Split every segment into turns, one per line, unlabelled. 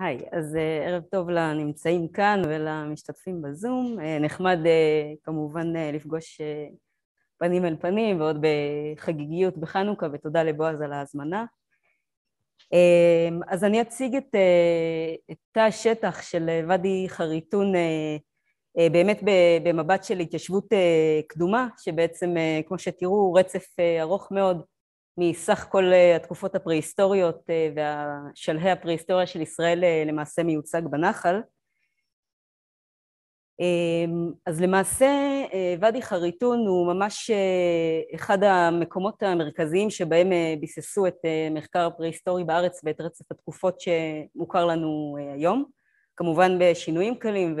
היי, אז אה, ערב טוב לנמצאים כאן ולמשתתפים בזום. אה, נחמד אה, כמובן לפגוש פנים אל פנים ועוד בחגיגיות בחנוכה, ותודה לבועז על ההזמנה. אז אני אציג את, את תא השטח של ואדי חריטון באמת במבט של התיישבות קדומה, שבעצם, כמו שתראו, הוא רצף ארוך מאוד מסך כל אה, התקופות הפרהיסטוריות אה, והשלהי הפרהיסטוריה של ישראל אה, למעשה מיוצג בנחל. אמ, אז למעשה ואדי חריטון הוא ממש אחד המקומות המרכזיים שבהם ביססו את המחקר הפרהיסטורי בארץ ואת רצף התקופות שמוכר לנו היום, כמובן בשינויים קלים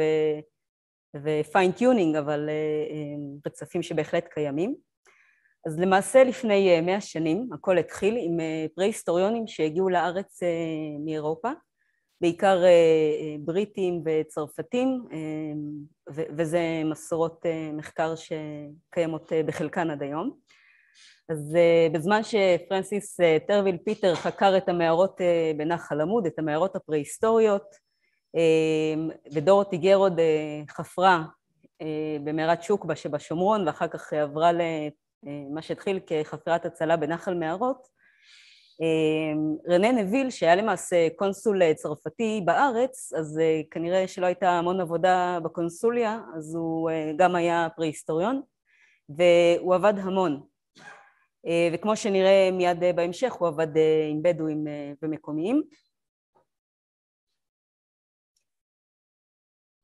ופיינטיונינג, אבל רצפים שבהחלט קיימים. אז למעשה לפני אה, מאה שנים הכל התחיל עם אה, פרה-היסטוריונים שהגיעו לארץ אה, מאירופה, בעיקר בריטים וצרפתים, וזה מסורות מחקר שקיימות בחלקן עד היום. אז בזמן שפרנסיס טרוויל פיטר חקר את המערות בנחל עמוד, את המערות הפרה-היסטוריות, ודורותי גרוד חפרה במערת שוקבה שבשומרון, ואחר כך עברה אה, מה שהתחיל כחפירת הצלה בנחל מערות. אה, רנה נביל, שהיה למעשה קונסול צרפתי בארץ, אז אה, כנראה שלא הייתה המון עבודה בקונסוליה, אז הוא גם היה פרה-היסטוריון, והוא עבד המון. וכמו שנראה מיד בהמשך, הוא עבד עם בדואים ומקומיים.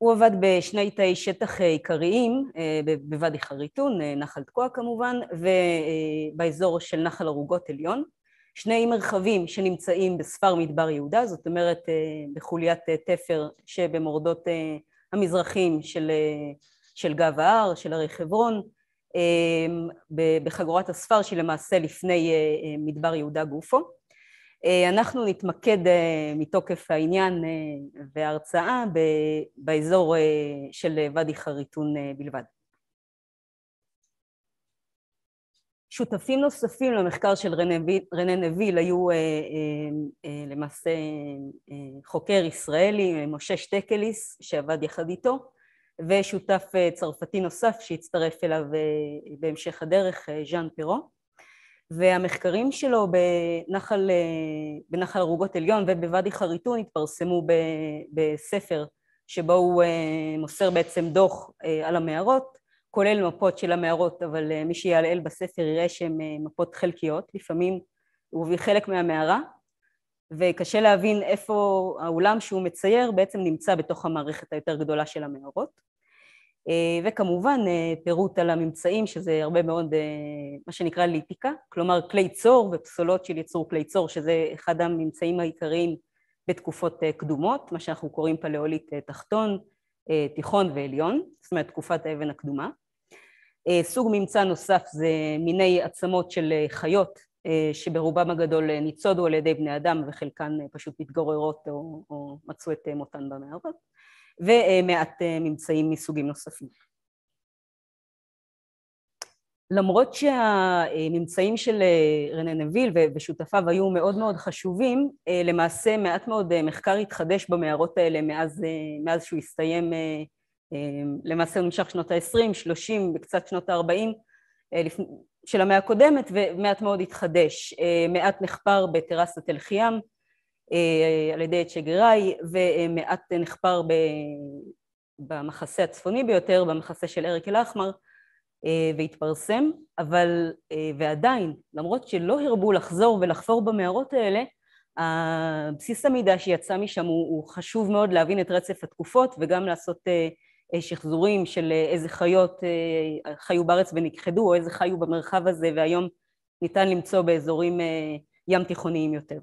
הוא עבד בשני תאי שטח אה, עיקריים, אה, בוואדי חריטון, אה, נחל תקוע כמובן, ובאזור של נחל ערוגות עליון. שני מרחבים שנמצאים בספר מדבר יהודה, זאת אומרת בחוליית תפר שבמורדות המזרחים של, של גב ההר, של הרי חברון, בחגורת הספר שלמעשה לפני מדבר יהודה גופו. אה, אנחנו נתמקד אה, מתוקף העניין אה, וההרצאה באזור של ואדי חריטון בלבד. שותפים נוספים למחקר של רנה נביל היו למעשה חוקר ישראלי, משה שטקליס, שעבד יחד איתו, ושותף צרפתי נוסף שהצטרף אליו בהמשך הדרך, ז'אן פירו. והמחקרים שלו בנחל, אה, בנחל ערוגות עליון ובוואדי חריטון התפרסמו בספר שבו הוא אה, מוסר בעצם דוח אה, על המערות, כולל מפות של המערות, אבל מי שיעלעל בספר יראה שהן מפות חלקיות, לפעמים הוא הביא חלק מהמערה, וקשה להבין איפה האולם שהוא מצייר בעצם נמצא בתוך המערכת היותר גדולה של המערות. אה, וכמובן אה, פירוט על הממצאים, שזה הרבה מאוד אה, מה שנקרא ליטיקה, כלומר כלי צור ופסולות של יצור כלי צור, שזה אחד הממצאים העיקריים בתקופות קדומות, מה שאנחנו קוראים פלאולית תחתון, תיכון ועליון, זאת אומרת תקופת האבן הקדומה. סוג ממצא נוסף זה מיני עצמות של חיות שברובם הגדול ניצודו על ידי בני אדם וחלקן פשוט מתגוררות או, או מצאו את מותן במערות. ומעט אה, ממצאים מסוגים נוספים. למרות שהממצאים של אה, רנה נביל ושותפיו היו מאוד מאוד חשובים, אה, למעשה מעט מאוד מחקר התחדש במערות האלה מאז, מאז שהוא הסתיים, למעשה הוא נמשך שנות ה-20, 30 וקצת שנות ה-40 של המאה הקודמת, ומעט מאוד התחדש. מעט נחפר בטרסת אל חיאם, אה, על ידי צ'גראי ומעט נחפר ב... במחסה הצפוני ביותר, במחסה של ארקל אחמר אה, והתפרסם, אבל, אה, ועדיין, למרות שלא הרבו לחזור ולחפור במערות האלה, בסיס המידע שיצא משם הוא, הוא חשוב מאוד להבין את רצף התקופות וגם לעשות שחזורים של איזה חיות חיו בארץ ונכחדו, או איזה חיו במרחב הזה, והיום ניתן למצוא באזורים ים תיכוניים יותר.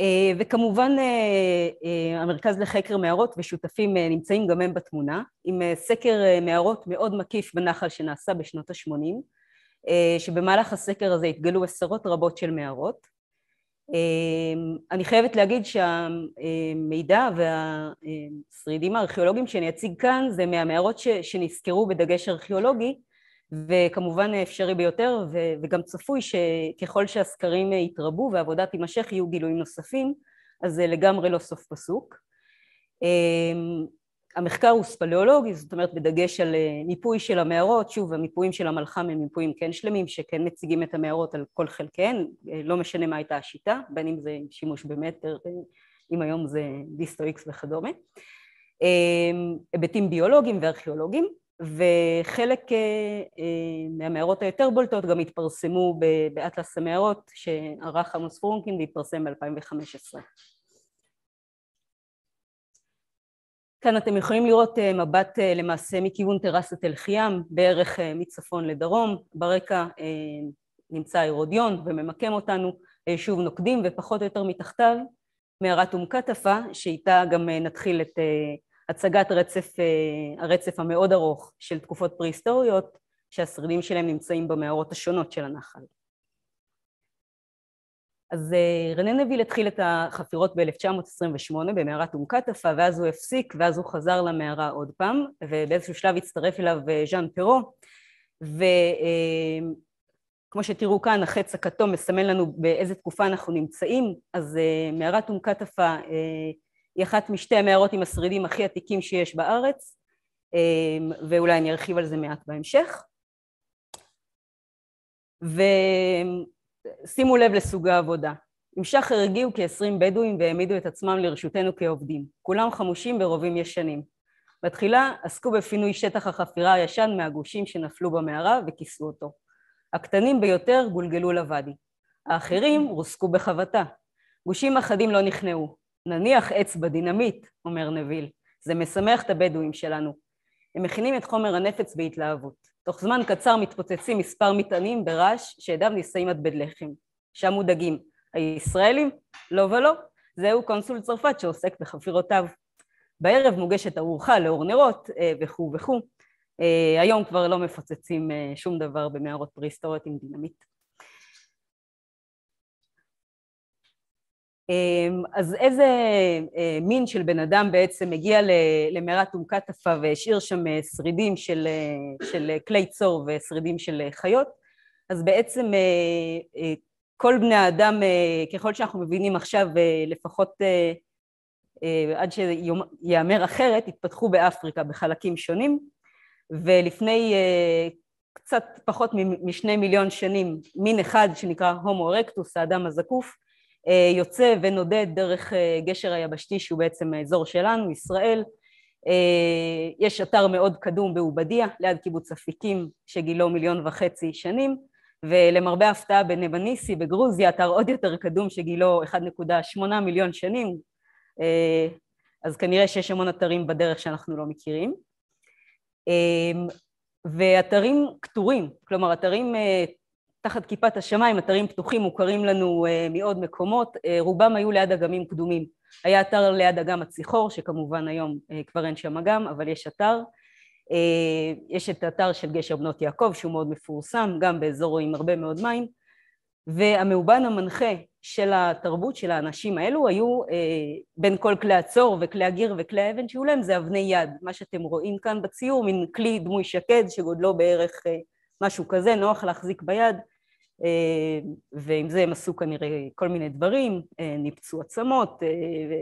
אה, וכמובן אה, אה, המרכז לחקר מערות ושותפים נמצאים גם הם בתמונה, עם סקר מערות מאוד מקיף בנחל שנעשה בשנות ה-80, שבמהלך הסקר הזה התגלו עשרות רבות של מערות. אני חייבת להגיד שהמידע והשרידים הארכיאולוגיים שאני אציג כאן זה מהמערות שנזכרו בדגש ארכיאולוגי וכמובן אפשרי ביותר וגם צפוי שככל שהסקרים יתרבו והעבודה תימשך יהיו גילויים נוספים אז זה לגמרי לא סוף פסוק. אמ, המחקר הוא ספליאולוגי, זאת אומרת בדגש על אה, מיפוי של המערות, שוב המיפויים של המלחם הם מיפויים כן שלמים, שכן מציגים את המערות על כל חלקיהן, אה, לא משנה מה הייתה השיטה, בין אם זה שימוש במטר, אה, אם היום זה דיסטו איקס וכדומה, אמ, היבטים ביולוגיים וארכיאולוגיים, וחלק אה, אה, מהמערות היותר בולטות גם התפרסמו באטלס המערות שערך עמוס פרונקין והתפרסם ב-2015. כאן אתם יכולים לראות אה, מבט למעשה מכיוון טרסת תל חיאם, בערך מצפון לדרום, ברקע נמצא ההירודיון וממקם אותנו, שוב נוקדים ופחות או יותר מתחתיו, מערת אום קטפה, שאיתה גם נתחיל את הצגת רצף, אה, הרצף המאוד ארוך של תקופות פרה-היסטוריות שהשרידים שלהם נמצאים במערות השונות של הנחל. אז אה, רנן נביל התחיל את החפירות ב-1928 במערת אום קטפה ואז הוא הפסיק, ואז הוא חזר למערה עוד פעם, ובאיזשהו שלב הצטרף אליו אה, ז'אן פרו, וכמו שתראו כאן, החץ הכתום מסמן לנו באיזה תקופה אנחנו נמצאים, אז מערת אום קטפה היא אחת משתי המערות עם השרידים הכי עתיקים שיש בארץ, אמ, ואולי אני ארחיב על זה מעט בהמשך. ושימו לב לסוג העבודה. עם שחר הגיעו כ-20 בדואים והעמידו את עצמם לרשותנו כעובדים, כולם חמושים ברובים ישנים. בתחילה עסקו בפינוי שטח החפירה הישן מהגושים שנפלו במערה וכיסו אותו. הקטנים ביותר גולגלו לוואדי. האחרים רוסקו בחבטה. גושים אחדים לא נכנעו. נניח עץ בדינמיט, אומר נביל, זה משמח את הבדואים שלנו. הם מכינים את חומר הנפץ בהתלהבות. תוך זמן קצר מתפוצצים מספר מטענים ברעש שעדיו נישאים עד בית לחם. שם מודאגים. הישראלים? לא ולא. זהו קונסול צרפת שעוסק בחפירותיו. בערב מוגשת ארוחה לאור נרות אה, וכו' וכו'. אה, היום כבר לא מפוצצים אה, שום דבר במערות פרהיסטוריות עם דינמיט. אמ, אז איזה אה, מין של בן אדם בעצם הגיע למערת אום קטפה והשאיר שם אה, שרידים של אה, כלי צור ושרידים של חיות? אז בעצם כל בני האדם, ככל שאנחנו מבינים עכשיו, לפחות עד שיאמר אחרת, התפתחו באפריקה בחלקים שונים, ולפני קצת פחות משני מיליון שנים, מין אחד שנקרא הומו ארקטוס, האדם הזקוף, אה, יוצא ונודד דרך אה, גשר היבשתי שהוא בעצם האזור שלנו, ישראל. אה, יש אתר מאוד קדום בעובדיה, ליד קיבוץ אפיקים, שגילו מיליון וחצי שנים, ולמרבה ההפתעה בנבניסי בגרוזיה, אתר עוד יותר קדום שגילו 1.8 מיליון שנים, אז כנראה שיש המון אתרים בדרך שאנחנו לא מכירים. ואתרים קטורים, כלומר אתרים תחת כיפת השמיים, אתרים פתוחים מוכרים לנו אה, מעוד מקומות, אה, רובם היו ליד אגמים קדומים. היה אתר ליד אגם הציחור, שכמובן היום אה, כבר אין שם אגם, אבל יש אתר. יש את האתר של גשר בנות יעקב, שהוא מאוד מפורסם, גם באזור עם הרבה מאוד מים. והמאובן המנחה של התרבות של האנשים האלו היו אה, בין כל כלי הצור וכלי הגיר וכלי האבן שהיו להם זה אבני יד. מה שאתם רואים כאן בציור, מין כלי דמוי שקד שגודלו בערך אה, משהו כזה, נוח להחזיק ביד, אה, ועם זה הם עשו כנראה כל מיני דברים, אה, ניפצו עצמות, אה,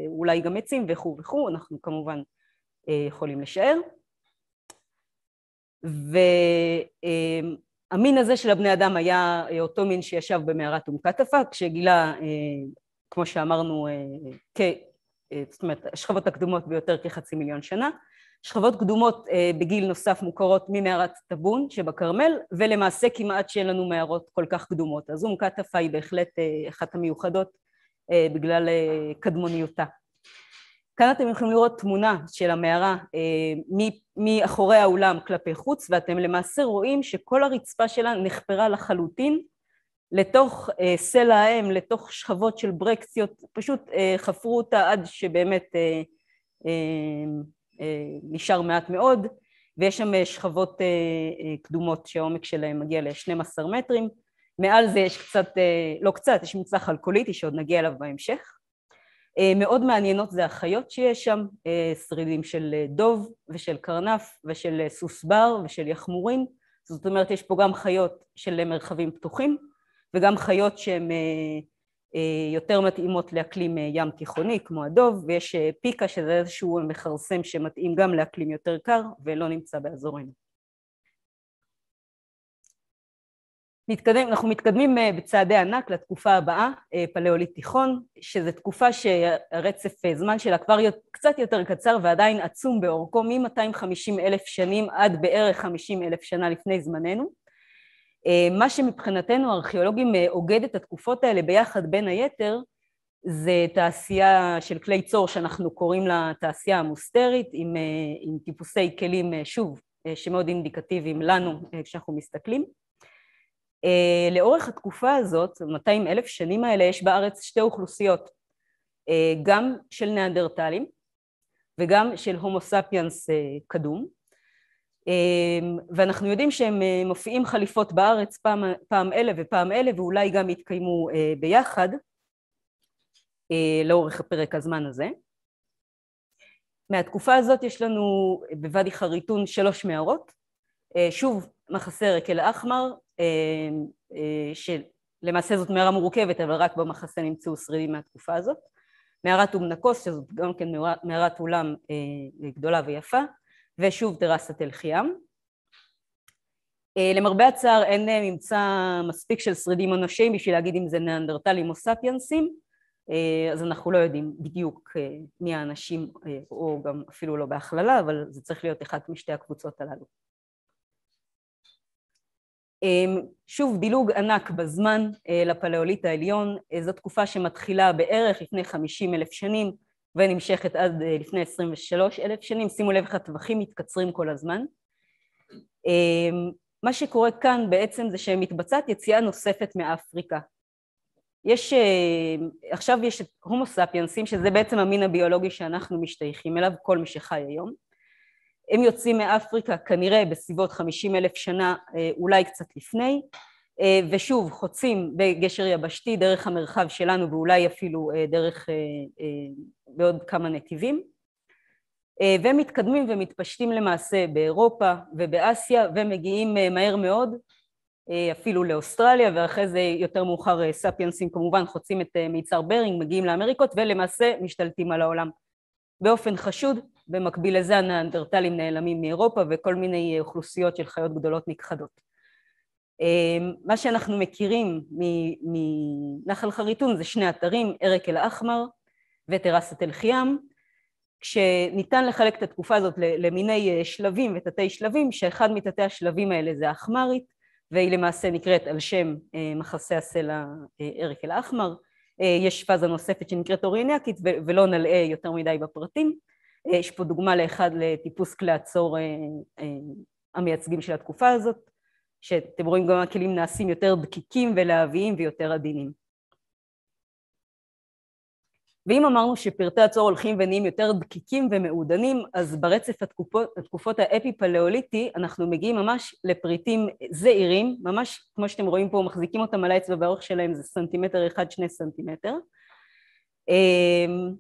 אולי גם עצים וכו' וכו', אנחנו כמובן יכולים לשער. והמין הזה של הבני אדם היה אותו מין שישב במערת אום קטפה, כשגילה, כמו שאמרנו, כ... זאת אומרת, השכבות הקדומות ביותר כחצי מיליון שנה. שכבות קדומות אה, בגיל נוסף מוכרות ממערת טבון שבכרמל, ולמעשה כמעט שאין לנו מערות כל כך קדומות. אז אום קטפה היא בהחלט אה, אחת המיוחדות אה, בגלל אה, קדמוניותה. כאן אתם יכולים לראות תמונה של המערה אה, מאחורי האולם כלפי חוץ, ואתם למעשה רואים שכל הרצפה שלה נחפרה לחלוטין לתוך אה, סלע האם, לתוך שכבות של ברקסיות, פשוט אה, חפרו אותה עד שבאמת אה, אה, אה, נשאר מעט מאוד, ויש שם אה, שכבות אה, קדומות שהעומק שלהן מגיע ל-12 מטרים. מעל זה יש קצת, לא קצת, יש מצרך חלקוליטי שעוד נגיע אליו בהמשך. מאוד מעניינות זה החיות שיש שם, שרידים של דוב ושל קרנף ושל סוס בר ושל יחמורים, זאת אומרת יש פה גם חיות של מרחבים פתוחים וגם חיות שהן אה, יותר מתאימות לאקלים אה, ים תיכוני כמו הדוב ויש אה, פיקה שזה איזשהו מכרסם שמתאים גם לאקלים יותר קר ולא נמצא באזורנו. מתקדם, אנחנו מתקדמים בצעדי ענק לתקופה הבאה, פלאולית תיכון, שזו תקופה שהרצף זמן שלה כבר קצת יותר קצר ועדיין עצום באורכו, מ-250 אלף שנים עד בערך 50 אלף שנה לפני זמננו. אה, מה שמבחינתנו הארכיאולוגים אה, אוגד את התקופות האלה ביחד בין היתר זה תעשייה של כלי צור שאנחנו קוראים לה תעשייה המוסתרית עם, אה, עם טיפוסי כלים שוב שמאוד אינדיקטיביים לנו כשאנחנו מסתכלים. לאורך התקופה הזאת, 200 אלף שנים האלה, יש בארץ שתי אוכלוסיות, גם של ניאנדרטלים וגם של הומו ספיאנס קדום, אמ, ואנחנו יודעים שהם אה, מופיעים חליפות בארץ פעם, פעם אלה ופעם אלה ואולי גם יתקיימו אה, ביחד אה, לאורך הפרק הזמן הזה. מהתקופה הזאת יש לנו בוואדי חריטון שלוש מערות, שוב מחסה רקל אחמר, שלמעשה זאת מערה מורכבת אבל רק במחסה נמצאו שרידים מהתקופה הזאת, מערת אומנקוס שזאת גם כן מערת אולם גדולה ויפה, ושוב טרסת תל חיאם. אה, למרבה הצער אין אה, ממצא מספיק של שרידים אנושיים בשביל להגיד אם זה ניאנדרטלים או ספיינסים, אה, אז אנחנו לא יודעים בדיוק מי האנשים, או גם אפילו לא בהכללה, אבל זה צריך להיות אחת משתי הקבוצות הללו. שוב, דילוג ענק בזמן לפלאוליט העליון, זו תקופה שמתחילה בערך לפני 50 אלף שנים, ונמשכת עד אה, לפני 23 אלף שנים, שימו לב איך הטווחים מתקצרים כל הזמן. אמ, מה שקורה כאן בעצם זה שמתבצעת יציאה נוספת מאפריקה. יש, אה, עכשיו יש את הומו ספיאנסים, שזה בעצם המין הביולוגי שאנחנו משתייכים אליו, כל מי שחי היום. הם יוצאים מאפריקה כנראה בסביבות 50 אלף שנה, אה, אולי קצת לפני, אה, ושוב חוצים בגשר יבשתי דרך המרחב שלנו ואולי אפילו אה, דרך אה, בעוד כמה נתיבים ומתקדמים ומתפשטים למעשה באירופה ובאסיה ומגיעים מהר מאוד אפילו לאוסטרליה ואחרי זה יותר מאוחר ספיינסים כמובן חוצים את מיצר ברינג מגיעים לאמריקות ולמעשה משתלטים על העולם באופן חשוד במקביל לזה הנאנדרטלים נעלמים מאירופה וכל מיני אוכלוסיות של חיות גדולות נכחדות אמ, מה שאנחנו מכירים מנחל חריטון זה שני אתרים, ערק אל אחמר וטרסת אל חיאם, כשניתן לחלק את התקופה הזאת למיני אה, שלבים ותתי שלבים, שאחד מתתי השלבים האלה זה האחמרית, והיא למעשה נקראת על שם אה, מחסה הסלע אה, ערק אל אחמר. יש פאזה נוספת שנקראת אוריאניאקית ולא נלאה יותר מדי בפרטים. יש פה דוגמה לאחד לטיפוס כלי הצור המייצגים של התקופה הזאת. שאתם רואים גם הכלים נעשים יותר דקיקים ולהביים ויותר עדינים. ואם אמרנו שפרטי הצור הולכים ונהיים יותר דקיקים ומעודנים, אז ברצף התקופות, התקופות האפי-פלאוליטי אנחנו מגיעים ממש לפריטים זעירים, ממש כמו שאתם רואים פה, מחזיקים אותם על האצבע והאורך שלהם זה סנטימטר אחד, שני סנטימטר. אמ,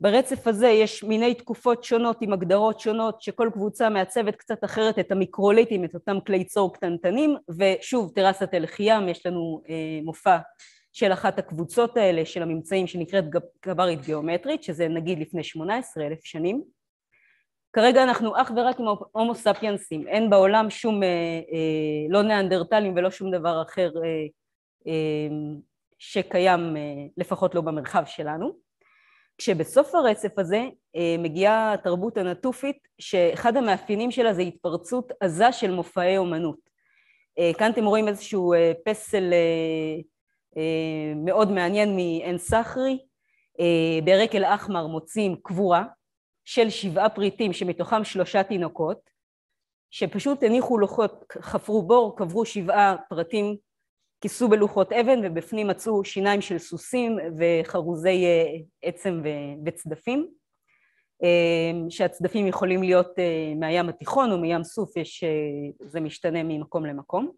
ברצף הזה יש מיני תקופות שונות עם הגדרות שונות שכל קבוצה מעצבת קצת אחרת את המיקרוליטים, את אותם כלי צור קטנטנים ושוב טרסת אל חיאם, יש לנו אה, מופע של אחת הקבוצות האלה של הממצאים שנקראת גברית גיאומטרית שזה נגיד לפני 18 אלף שנים. כרגע אנחנו אך ורק עם הומו ספיאנסים, אין בעולם שום אה, אה, לא ניאנדרטלים ולא שום דבר אחר אה, אה, שקיים אה, לפחות לא במרחב שלנו. כשבסוף הרצף הזה אה, מגיעה התרבות הנטופית, שאחד המאפיינים שלה זה התפרצות עזה של מופעי אומנות. אה, כאן אתם רואים איזשהו אה, פסל מאוד מעניין מעין סחרי, ברק אל אחמר מוצאים קבורה של שבעה פריטים שמתוכם שלושה תינוקות, שפשוט הניחו לוחות, חפרו בור, קברו שבעה פרטים כיסו בלוחות אבן ובפנים מצאו שיניים של סוסים וחרוזי אה, עצם וצדפים. אה, שהצדפים יכולים להיות אה, מהים התיכון או מים סוף, יש, זה משתנה ממקום למקום.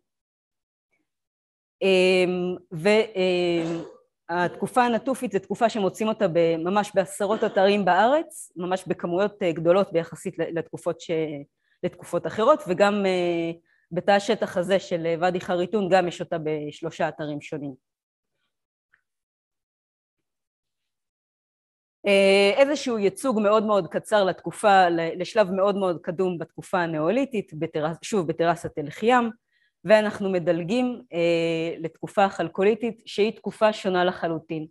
והתקופה הנטופית זו תקופה שמוצאים אותה ממש בעשרות אתרים בארץ, ממש בכמויות גדולות ביחסית לתקופות, ש... לתקופות אחרות, וגם בתא השטח הזה של אה, ואדי חריטון גם יש אותה בשלושה אתרים שונים. אה, איזשהו ייצוג מאוד מאוד קצר לתקופה, לשלב מאוד מאוד קדום בתקופה הנאוליתית, בטרס, שוב בטרסת תלך חיאם, ואנחנו מדלגים אה, לתקופה החלקוליתית שהיא תקופה שונה לחלוטין.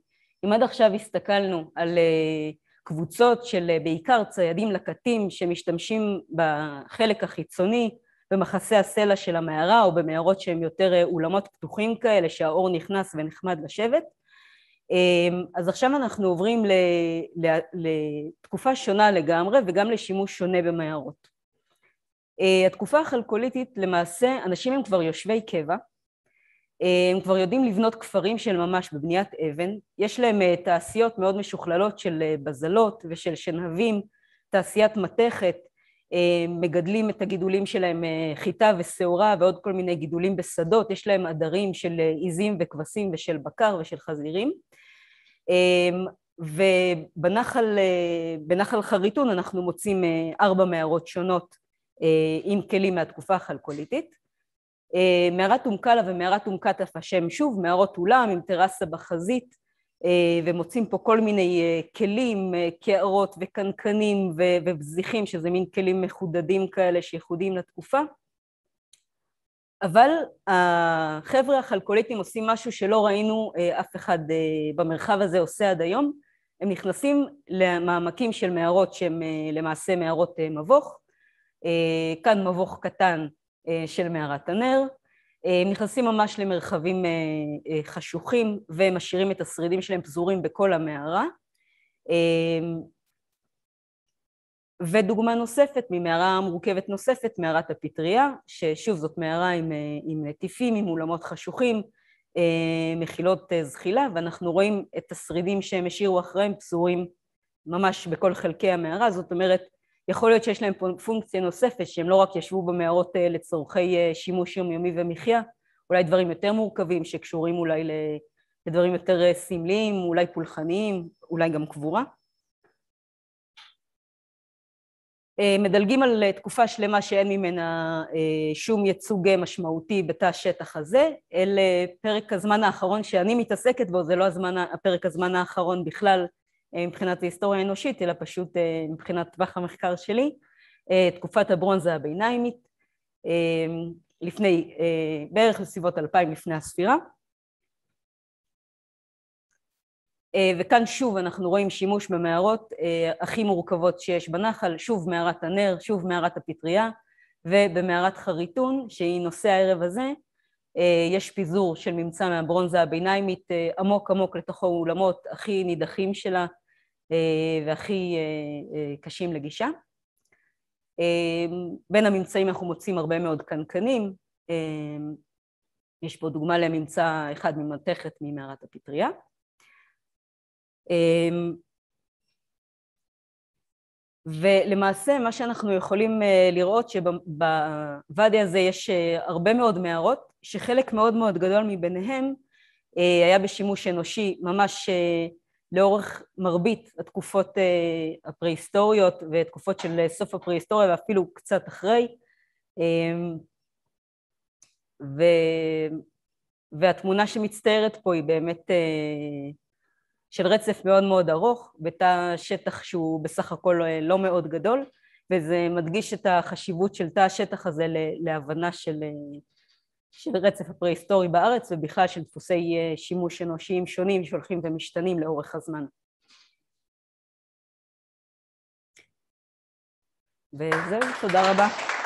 אם עד עכשיו הסתכלנו על אה, קבוצות של אה, בעיקר ציידים לקטים שמשתמשים בחלק החיצוני במחסי הסלע של המערה או במערות שהן יותר אה, אולמות פתוחים כאלה שהאור נכנס ונחמד לשבת. אמ, אז עכשיו אנחנו עוברים לתקופה שונה לגמרי וגם לשימוש שונה במערות. אה, התקופה הכלקוליתית למעשה אנשים הם כבר יושבי קבע, אה, הם כבר יודעים לבנות כפרים של ממש בבניית אבן, יש להם תעשיות מאוד משוכללות של בזלות ושל שנהבים, תעשיית מתכת, אה, מגדלים את הגידולים שלהם אה, חיטה ושעורה ועוד כל מיני גידולים בשדות, יש להם עדרים של אה, עיזים וכבשים ושל בקר ושל חזירים. ובנחל חריטון אנחנו מוצאים ארבע מערות שונות עם כלים מהתקופה החלקוליטית. מערת אום קאלה ומערת אום כתף השם שוב, מערות אולם עם טרסה בחזית, אה, ומוצאים פה כל מיני אה, כלים, אה, קערות וקנקנים ובזיחים, שזה מין כלים מחודדים כאלה שייחודיים לתקופה. אבל החבר'ה החלקוליטים עושים משהו שלא ראינו אף אחד במרחב הזה עושה עד היום. הם נכנסים למעמקים של מערות שהם למעשה מערות מבוך. כאן מבוך קטן של מערת הנר, הם אה, נכנסים ממש למרחבים אה, אה, חשוכים ומשאירים את השרידים שלהם פזורים בכל המערה. ודוגמה נוספת ממערה מורכבת נוספת, מערת הפטריה, ששוב זאת מערה עם, עם נטיפים, עם אולמות חשוכים, מחילות זחילה, ואנחנו רואים את השרידים שהם השאירו אחריהם פזורים ממש בכל חלקי המערה, זאת אומרת יכול להיות שיש להם פונקציה נוספת שהם לא רק ישבו במערות אה, לצורכי אה, שימוש יומיומי ומחיה, אולי דברים יותר מורכבים שקשורים אולי לדברים יותר אה, סמליים, אולי פולחניים, אולי גם קבורה. מדלגים על תקופה שלמה שאין ממנה שום ייצוג משמעותי בתא השטח הזה, אל פרק הזמן האחרון שאני מתעסקת בו, זה לא הזמן, הפרק הזמן האחרון בכלל אה, מבחינת ההיסטוריה האנושית, אלא פשוט אה, מבחינת טווח המחקר שלי, אה, תקופת הברונזה הביניימית, לפני, בערך לסביבות אלפיים לפני הספירה. וכאן שוב אנחנו רואים שימוש במערות הכי מורכבות שיש בנחל, שוב מערת הנר, שוב מערת הפטריה, ובמערת חריטון, שהיא נושא הערב הזה, יש פיזור של ממצא מהברונזה הביניימית עמוק עמוק לתוך האולמות הכי נידחים שלה, אה, והכי אה, אה, קשים לגישה. בין הממצאים אנחנו מוצאים הרבה מאוד קנקנים, יש פה דוגמה לממצא אחד ממתכת ממערת הפטריה. ולמעשה מה שאנחנו יכולים לראות שבוואדי הזה יש הרבה מאוד מערות, שחלק מאוד מאוד גדול מביניהם היה בשימוש אנושי ממש לאורך מרבית התקופות אה, הפרהיסטוריות ותקופות של אה, סוף הפרהיסטוריה ואפילו קצת אחרי. אה, ו... והתמונה שמצטיירת פה היא באמת של רצף מאוד מאוד ארוך, בתא שטח שהוא בסך הכל לא מאוד גדול, וזה מדגיש את החשיבות של תא השטח הזה להבנה של, של רצף הפרה-היסטורי בארץ ובכלל של דפוסי אה, שימוש אנושיים שונים שהולכים ומשתנים לאורך הזמן. וזהו, תודה רבה.